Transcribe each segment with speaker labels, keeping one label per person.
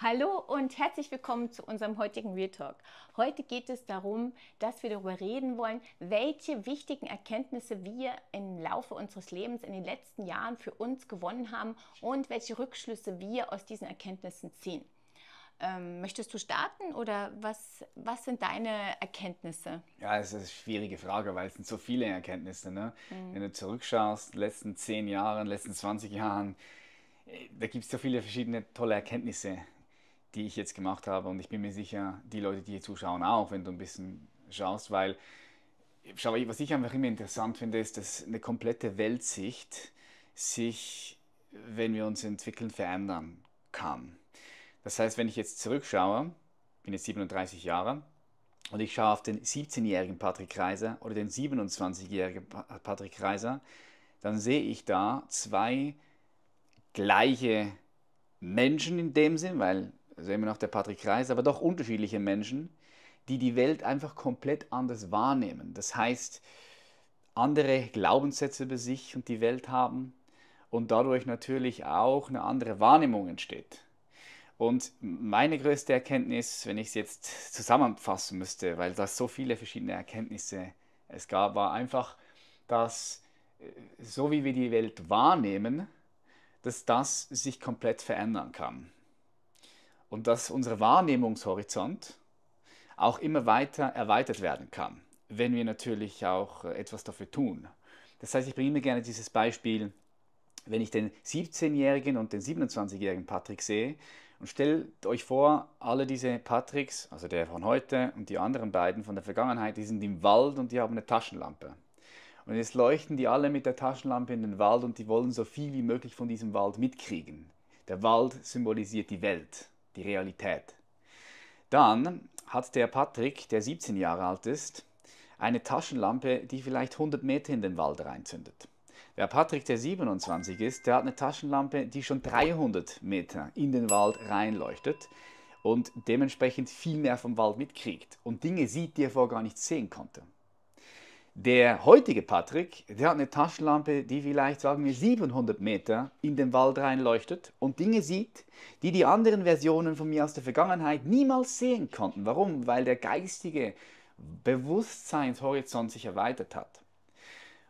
Speaker 1: Hallo und herzlich willkommen zu unserem heutigen Real Talk. Heute geht es darum, dass wir darüber reden wollen, welche wichtigen Erkenntnisse wir im Laufe unseres Lebens in den letzten Jahren für uns gewonnen haben und welche Rückschlüsse wir aus diesen Erkenntnissen ziehen. Ähm, möchtest du starten oder was, was sind deine Erkenntnisse?
Speaker 2: Ja, es ist eine schwierige Frage, weil es sind so viele Erkenntnisse. Ne? Mhm. Wenn du zurückschaust, letzten zehn Jahren, letzten 20 Jahren, äh, da gibt es so viele verschiedene tolle Erkenntnisse die ich jetzt gemacht habe. Und ich bin mir sicher, die Leute, die hier zuschauen, auch, wenn du ein bisschen schaust, weil, schau, was ich einfach immer interessant finde, ist, dass eine komplette Weltsicht sich, wenn wir uns entwickeln, verändern kann. Das heißt, wenn ich jetzt zurückschaue, bin jetzt 37 Jahre, und ich schaue auf den 17-jährigen Patrick Reiser oder den 27-jährigen Patrick Reiser, dann sehe ich da zwei gleiche Menschen in dem Sinn, weil also immer noch der Patrick Kreis, aber doch unterschiedliche Menschen, die die Welt einfach komplett anders wahrnehmen. Das heißt, andere Glaubenssätze über sich und die Welt haben und dadurch natürlich auch eine andere Wahrnehmung entsteht. Und meine größte Erkenntnis, wenn ich es jetzt zusammenfassen müsste, weil das so viele verschiedene Erkenntnisse es gab, war einfach, dass äh, so wie wir die Welt wahrnehmen, dass das sich komplett verändern kann und dass unser Wahrnehmungshorizont auch immer weiter erweitert werden kann, wenn wir natürlich auch äh, etwas dafür tun. Das heißt, ich bringe immer gerne dieses Beispiel, wenn ich den 17-jährigen und den 27-jährigen Patrick sehe und stellt euch vor, alle diese Patricks, also der von heute und die anderen beiden von der Vergangenheit, die sind im Wald und die haben eine Taschenlampe. Und jetzt leuchten die alle mit der Taschenlampe in den Wald und die wollen so viel wie möglich von diesem Wald mitkriegen. Der Wald symbolisiert die Welt die Realität. Dann hat der Patrick, der 17 Jahre alt ist, eine Taschenlampe, die vielleicht 100 Meter in den Wald reinzündet. Der Patrick, der 27 ist, der hat eine Taschenlampe, die schon 300 Meter in den Wald reinleuchtet und dementsprechend viel mehr vom Wald mitkriegt und Dinge sieht, die er vorher gar nicht sehen konnte. Der heutige Patrick, der hat eine Taschenlampe, die vielleicht, sagen wir, 700 Meter in den Wald reinleuchtet und Dinge sieht, die die anderen Versionen von mir aus der Vergangenheit niemals sehen konnten. Warum? Weil der geistige Bewusstseinshorizont sich erweitert hat.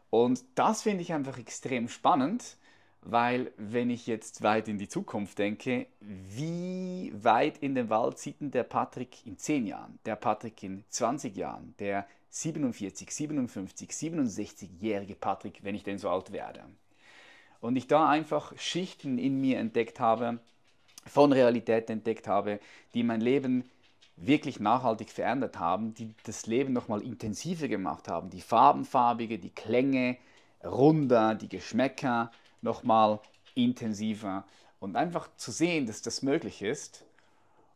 Speaker 2: Und das finde ich einfach extrem spannend, weil wenn ich jetzt weit in die Zukunft denke, wie weit in den Wald sieht denn der Patrick in 10 Jahren, der Patrick in 20 Jahren, der 47, 57, 67-jährige Patrick, wenn ich denn so alt werde. Und ich da einfach Schichten in mir entdeckt habe, von Realität entdeckt habe, die mein Leben wirklich nachhaltig verändert haben, die das Leben nochmal intensiver gemacht haben, die farbenfarbige, die Klänge runder, die Geschmäcker nochmal intensiver und einfach zu sehen, dass das möglich ist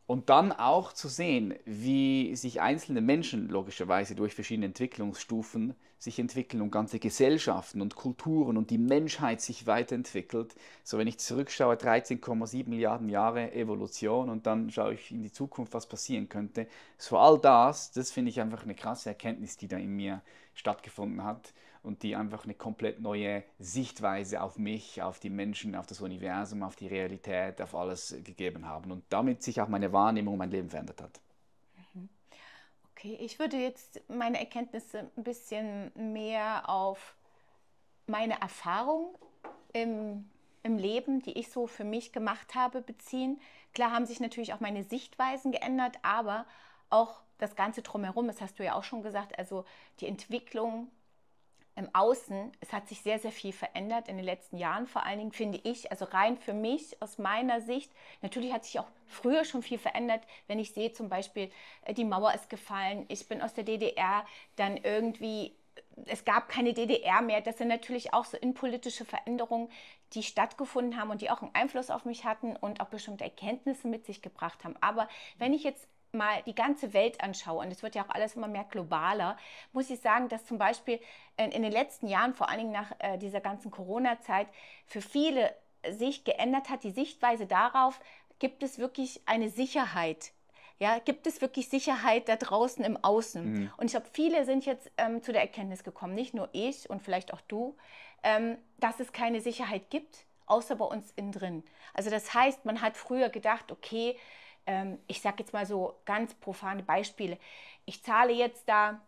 Speaker 2: und dann auch zu sehen, wie sich einzelne Menschen logischerweise durch verschiedene Entwicklungsstufen sich entwickeln und ganze Gesellschaften und Kulturen und die Menschheit sich weiterentwickelt. So, wenn ich zurückschaue, 13,7 Milliarden Jahre Evolution und dann schaue ich in die Zukunft, was passieren könnte. So all das, das finde ich einfach eine krasse Erkenntnis, die da in mir stattgefunden hat und die einfach eine komplett neue Sichtweise auf mich, auf die Menschen, auf das Universum, auf die Realität, auf alles gegeben haben und damit sich auch meine Wahrnehmung, mein Leben verändert hat. Mhm.
Speaker 1: Okay, ich würde jetzt meine Erkenntnisse ein bisschen mehr auf meine Erfahrung im, im Leben, die ich so für mich gemacht habe, beziehen. Klar haben sich natürlich auch meine Sichtweisen geändert, aber auch das Ganze drumherum, das hast du ja auch schon gesagt, also die Entwicklung im Außen, es hat sich sehr, sehr viel verändert in den letzten Jahren, vor allen Dingen finde ich, also rein für mich aus meiner Sicht, natürlich hat sich auch früher schon viel verändert, wenn ich sehe zum Beispiel, äh, die Mauer ist gefallen, ich bin aus der DDR, dann irgendwie äh, es gab keine DDR mehr. Das sind natürlich auch so innenpolitische Veränderungen, die stattgefunden haben und die auch einen Einfluss auf mich hatten und auch bestimmte Erkenntnisse mit sich gebracht haben. Aber wenn ich jetzt mal die ganze Welt anschaue, und es wird ja auch alles immer mehr globaler, muss ich sagen, dass zum Beispiel in, in den letzten Jahren, vor allen Dingen nach äh, dieser ganzen Corona-Zeit, für viele sich geändert hat, die Sichtweise darauf, gibt es wirklich eine Sicherheit ja, gibt es wirklich Sicherheit da draußen im Außen? Mhm. Und ich glaube, viele sind jetzt ähm, zu der Erkenntnis gekommen, nicht nur ich und vielleicht auch du, ähm, dass es keine Sicherheit gibt, außer bei uns innen drin. Also das heißt, man hat früher gedacht, okay, ähm, ich sage jetzt mal so ganz profane Beispiele. Ich zahle jetzt da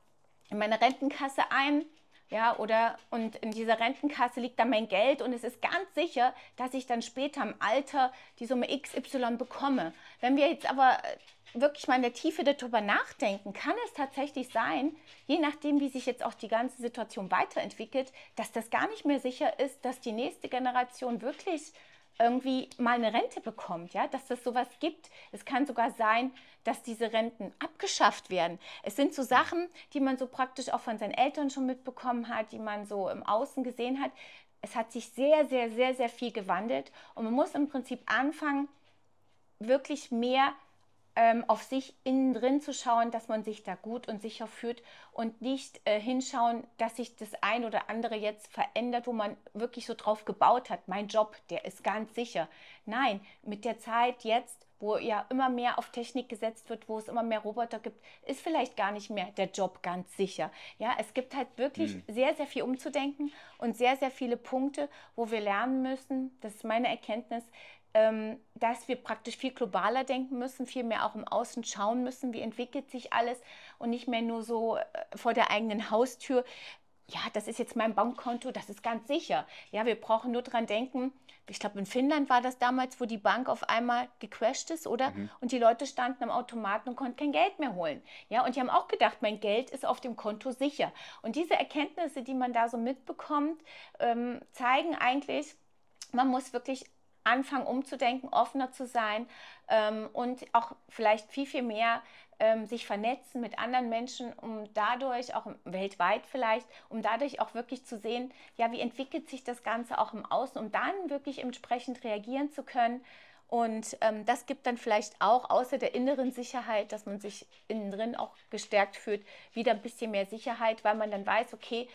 Speaker 1: in meine Rentenkasse ein, ja, oder und in dieser Rentenkasse liegt dann mein Geld und es ist ganz sicher, dass ich dann später im Alter die Summe XY bekomme. Wenn wir jetzt aber äh, wirklich mal in der Tiefe darüber nachdenken, kann es tatsächlich sein, je nachdem, wie sich jetzt auch die ganze Situation weiterentwickelt, dass das gar nicht mehr sicher ist, dass die nächste Generation wirklich irgendwie mal eine Rente bekommt, ja, dass es sowas gibt. Es kann sogar sein, dass diese Renten abgeschafft werden. Es sind so Sachen, die man so praktisch auch von seinen Eltern schon mitbekommen hat, die man so im Außen gesehen hat. Es hat sich sehr, sehr, sehr, sehr viel gewandelt und man muss im Prinzip anfangen, wirklich mehr ähm, auf sich innen drin zu schauen, dass man sich da gut und sicher fühlt und nicht äh, hinschauen, dass sich das ein oder andere jetzt verändert, wo man wirklich so drauf gebaut hat. Mein Job, der ist ganz sicher. Nein, mit der Zeit jetzt, wo ja immer mehr auf Technik gesetzt wird, wo es immer mehr Roboter gibt, ist vielleicht gar nicht mehr der Job ganz sicher. Ja, es gibt halt wirklich hm. sehr, sehr viel umzudenken und sehr, sehr viele Punkte, wo wir lernen müssen. Das ist meine Erkenntnis, ähm, dass wir praktisch viel globaler denken müssen, viel mehr auch im Außen schauen müssen, wie entwickelt sich alles und nicht mehr nur so äh, vor der eigenen Haustür. Ja, das ist jetzt mein Bankkonto, das ist ganz sicher. Ja, wir brauchen nur dran denken. Ich glaube, in Finnland war das damals, wo die Bank auf einmal gecrashed ist, oder? Mhm. Und die Leute standen am Automaten und konnten kein Geld mehr holen. Ja, und die haben auch gedacht, mein Geld ist auf dem Konto sicher. Und diese Erkenntnisse, die man da so mitbekommt, ähm, zeigen eigentlich, man muss wirklich anfangen umzudenken, offener zu sein ähm, und auch vielleicht viel, viel mehr ähm, sich vernetzen mit anderen Menschen, um dadurch auch weltweit vielleicht, um dadurch auch wirklich zu sehen, ja, wie entwickelt sich das Ganze auch im Außen, um dann wirklich entsprechend reagieren zu können. Und ähm, das gibt dann vielleicht auch außer der inneren Sicherheit, dass man sich innen drin auch gestärkt fühlt, wieder ein bisschen mehr Sicherheit, weil man dann weiß, okay,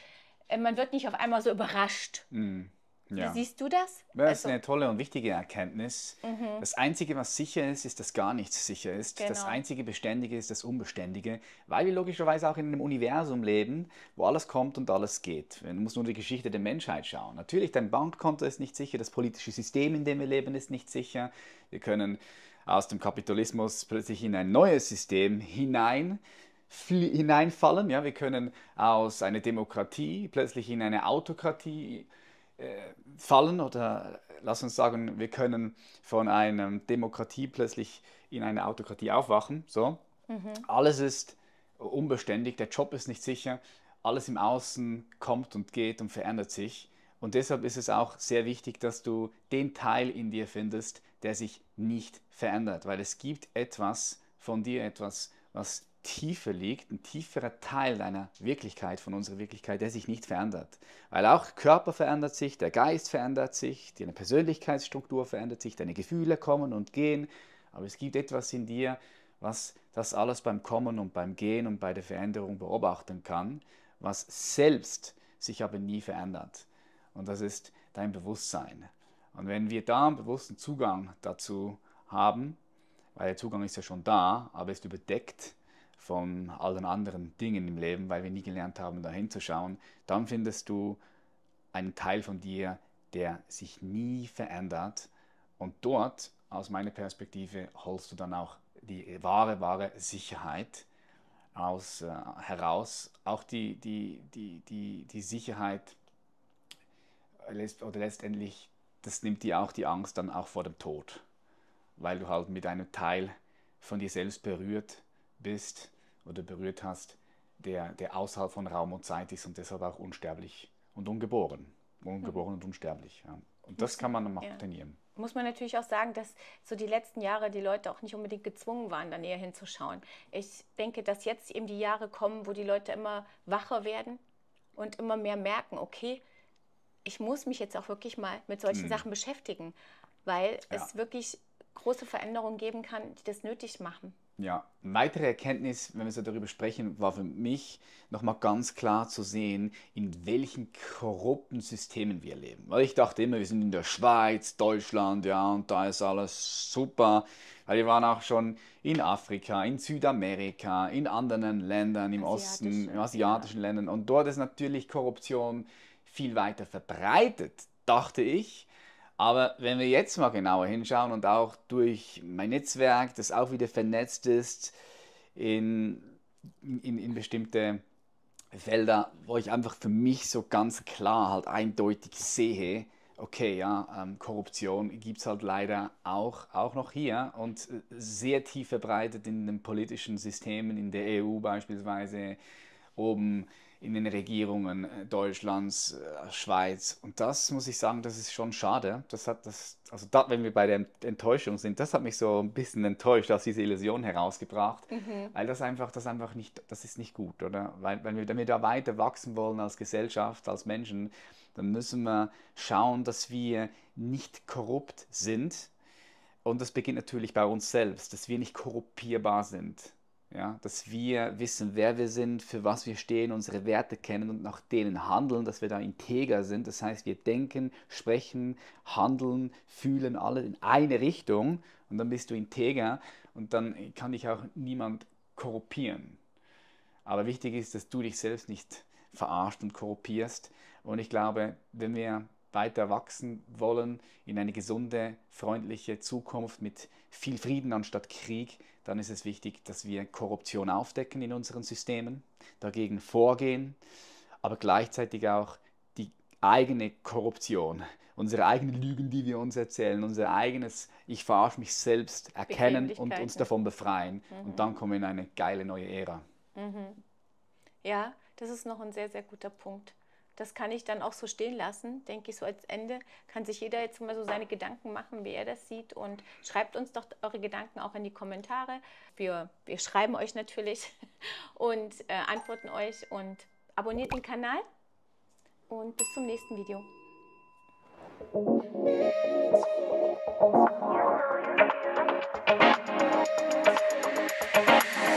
Speaker 1: äh, man wird nicht auf einmal so überrascht.
Speaker 2: Mhm ja. Wie siehst du das? das also. ist eine tolle und wichtige Erkenntnis. Mhm. Das Einzige, was sicher ist, ist, dass gar nichts sicher ist. Genau. Das Einzige Beständige ist das Unbeständige, weil wir logischerweise auch in einem Universum leben, wo alles kommt und alles geht. Du musst nur die Geschichte der Menschheit schauen. Natürlich, dein Bankkonto ist nicht sicher, das politische System, in dem wir leben, ist nicht sicher. Wir können aus dem Kapitalismus plötzlich in ein neues System hinein hineinfallen. Ja, wir können aus einer Demokratie plötzlich in eine Autokratie äh, fallen oder lass uns sagen, wir können von einer Demokratie plötzlich in eine Autokratie aufwachen. So. Mhm. Alles ist unbeständig, der Job ist nicht sicher, alles im Außen kommt und geht und verändert sich. Und deshalb ist es auch sehr wichtig, dass du den Teil in dir findest, der sich nicht verändert, weil es gibt etwas von dir, etwas, was Tiefe liegt, ein tieferer Teil deiner Wirklichkeit, von unserer Wirklichkeit, der sich nicht verändert. Weil auch Körper verändert sich, der Geist verändert sich, deine Persönlichkeitsstruktur verändert sich, deine Gefühle kommen und gehen, aber es gibt etwas in dir, was das alles beim Kommen und beim Gehen und bei der Veränderung beobachten kann, was selbst sich aber nie verändert. Und das ist dein Bewusstsein. Und wenn wir da einen bewussten Zugang dazu haben, weil der Zugang ist ja schon da, aber ist überdeckt, von allen anderen Dingen im Leben, weil wir nie gelernt haben, dahin zu schauen, dann findest du einen Teil von dir, der sich nie verändert. Und dort, aus meiner Perspektive, holst du dann auch die wahre, wahre Sicherheit aus, äh, heraus. Auch die, die, die, die, die Sicherheit äh, oder letztendlich, das nimmt dir auch die Angst dann auch vor dem Tod, weil du halt mit einem Teil von dir selbst berührt bist oder berührt hast, der, der außerhalb von Raum und Zeit ist und deshalb auch unsterblich und ungeboren. Ungeboren mhm. und unsterblich. Ja. Und das kann man dann auch ja. trainieren.
Speaker 1: Muss man natürlich auch sagen, dass so die letzten Jahre die Leute auch nicht unbedingt gezwungen waren, da näher hinzuschauen. Ich denke, dass jetzt eben die Jahre kommen, wo die Leute immer wacher werden und immer mehr merken, okay, ich muss mich jetzt auch wirklich mal mit solchen mhm. Sachen beschäftigen, weil ja. es wirklich große Veränderungen geben kann, die das nötig machen.
Speaker 2: Ja, weitere Erkenntnis, wenn wir so darüber sprechen, war für mich nochmal ganz klar zu sehen, in welchen korrupten Systemen wir leben. Weil ich dachte immer, wir sind in der Schweiz, Deutschland, ja, und da ist alles super. Weil wir waren auch schon in Afrika, in Südamerika, in anderen Ländern, im Osten, in asiatischen ja. Ländern. Und dort ist natürlich Korruption viel weiter verbreitet, dachte ich. Aber wenn wir jetzt mal genauer hinschauen und auch durch mein Netzwerk, das auch wieder vernetzt ist in, in, in bestimmte Felder, wo ich einfach für mich so ganz klar halt eindeutig sehe, okay, ja, ähm, Korruption gibt es halt leider auch, auch noch hier und äh, sehr tief verbreitet in den politischen Systemen, in der EU beispielsweise, oben in den Regierungen äh, Deutschlands, äh, Schweiz. Und das muss ich sagen, das ist schon schade. Das hat das, also da, wenn wir bei der Enttäuschung sind, das hat mich so ein bisschen enttäuscht aus dieser Illusion herausgebracht, mhm. weil das einfach, das einfach nicht, das ist nicht gut, oder? Weil wenn wir, wenn wir da weiter wachsen wollen als Gesellschaft, als Menschen, dann müssen wir schauen, dass wir nicht korrupt sind. Und das beginnt natürlich bei uns selbst, dass wir nicht korruptierbar sind ja, dass wir wissen, wer wir sind, für was wir stehen, unsere Werte kennen und nach denen handeln, dass wir da integer sind. Das heißt, wir denken, sprechen, handeln, fühlen alle in eine Richtung und dann bist du integer und dann kann dich auch niemand korruptieren. Aber wichtig ist, dass du dich selbst nicht verarscht und korruptierst. Und ich glaube, wenn wir weiter wachsen wollen in eine gesunde, freundliche Zukunft mit viel Frieden anstatt Krieg, dann ist es wichtig, dass wir Korruption aufdecken in unseren Systemen, dagegen vorgehen, aber gleichzeitig auch die eigene Korruption, unsere eigenen Lügen, die wir uns erzählen, unser eigenes Ich verarsche mich selbst erkennen und uns davon befreien. Mhm. Und dann mhm. kommen wir in eine geile neue Ära.
Speaker 1: Mhm. Ja, das ist noch ein sehr, sehr guter Punkt das kann ich dann auch so stehen lassen, denke ich so als Ende. Kann sich jeder jetzt mal so seine Gedanken machen, wie er das sieht. Und schreibt uns doch eure Gedanken auch in die Kommentare. Wir, wir schreiben euch natürlich und äh, antworten euch. Und abonniert den Kanal und bis zum nächsten Video.